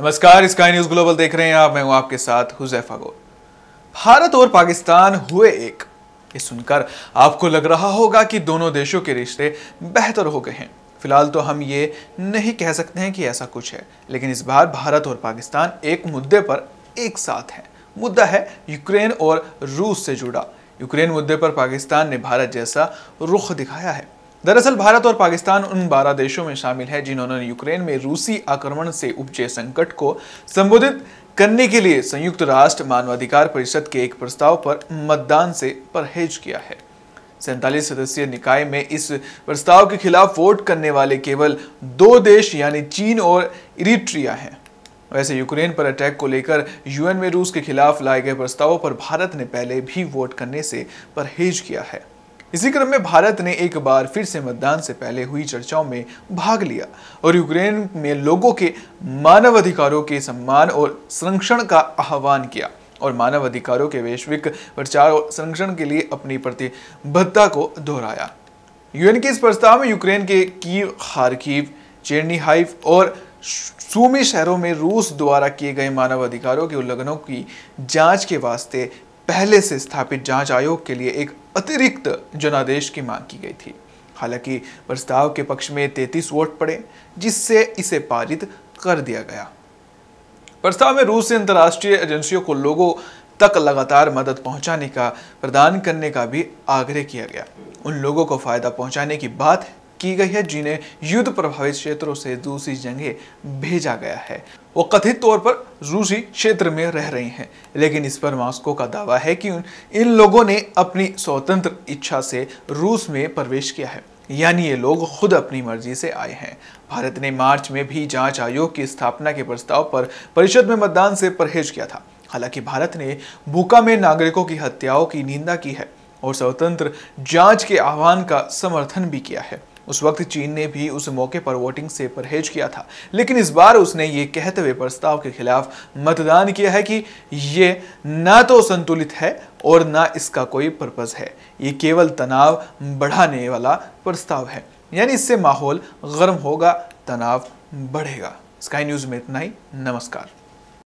नमस्कार sky news global देख रहे हैं आप मैं हूं आपके साथ हुजैफा गोल भारत और पाकिस्तान हुए एक ये सुनकर आपको लग रहा होगा कि दोनों देशों के रिश्ते बेहतर हो गए हैं फिलहाल तो हम ये नहीं कह सकते हैं कि ऐसा कुछ है लेकिन इस बार भारत और पाकिस्तान एक मुद्दे पर एक साथ हैं मुद्दा है यूक्रेन और रूस से जुड़ा यूक्रेन मुद्दे पर पाकिस्तान ने भारत जैसा रुख दिखाया है दरअसल भारत और पाकिस्तान उन बारह देशों में शामिल है जिन्होंने यूक्रेन में रूसी आक्रमण से उपजे संकट को संबोधित करने के लिए संयुक्त राष्ट्र मानवाधिकार परिषद के एक प्रस्ताव पर मतदान से परहेज किया है सैंतालीस सदस्यीय निकाय में इस प्रस्ताव के खिलाफ वोट करने वाले केवल दो देश यानी चीन और इरिट्रिया हैं वैसे यूक्रेन पर अटैक को लेकर यूएन में रूस के खिलाफ लाए गए प्रस्तावों पर भारत ने पहले भी वोट करने से परहेज किया है इसी क्रम में भारत ने एक बार फिर से मतदान से पहले हुई चर्चाओं में भाग लिया और यूक्रेन में लोगों के मानवाधिकारों के सम्मान और संरक्षण का आह्वान किया और मानव अधिकारों के वैश्विक प्रचार और संरक्षण के लिए अपनी प्रतिबद्धता को दोहराया यूएन के इस प्रस्ताव में यूक्रेन के कीव खारकीव हाइफ और सूमी शहरों में रूस द्वारा किए गए मानवाधिकारों के उल्लंघनों की जांच के वास्ते पहले से स्थापित जांच आयोग के लिए एक अतिरिक्त जनादेश की मांग की गई थी हालांकि प्रस्ताव के पक्ष में 33 वोट पड़े जिससे इसे पारित कर दिया गया प्रस्ताव में रूस से अंतर्राष्ट्रीय एजेंसियों को लोगों तक लगातार मदद पहुंचाने का प्रदान करने का भी आग्रह किया गया उन लोगों को फायदा पहुंचाने की बात की गई है जिन्हें युद्ध प्रभावित क्षेत्रों से दूसरी जगह भेजा गया है वो कथित तौर पर रूसी क्षेत्र में रह रही हैं लेकिन इस पर मॉस्को का दावा है कि इन लोगों ने अपनी स्वतंत्र इच्छा से रूस में प्रवेश किया है यानी ये लोग खुद अपनी मर्जी से आए हैं भारत ने मार्च में भी जांच आयोग की स्थापना के प्रस्ताव पर परिषद में मतदान से परहेज किया था हालांकि भारत ने भूखा में नागरिकों की हत्याओं की निंदा की है और स्वतंत्र जांच के आह्वान का समर्थन भी किया है उस वक्त चीन ने भी उस मौके पर वोटिंग से परहेज किया था लेकिन इस बार उसने ये कहते हुए प्रस्ताव के खिलाफ मतदान किया है कि ये ना तो संतुलित है और ना इसका कोई पर्पज है ये केवल तनाव बढ़ाने वाला प्रस्ताव है यानी इससे माहौल गर्म होगा तनाव बढ़ेगा स्काई न्यूज़ में इतना ही नमस्कार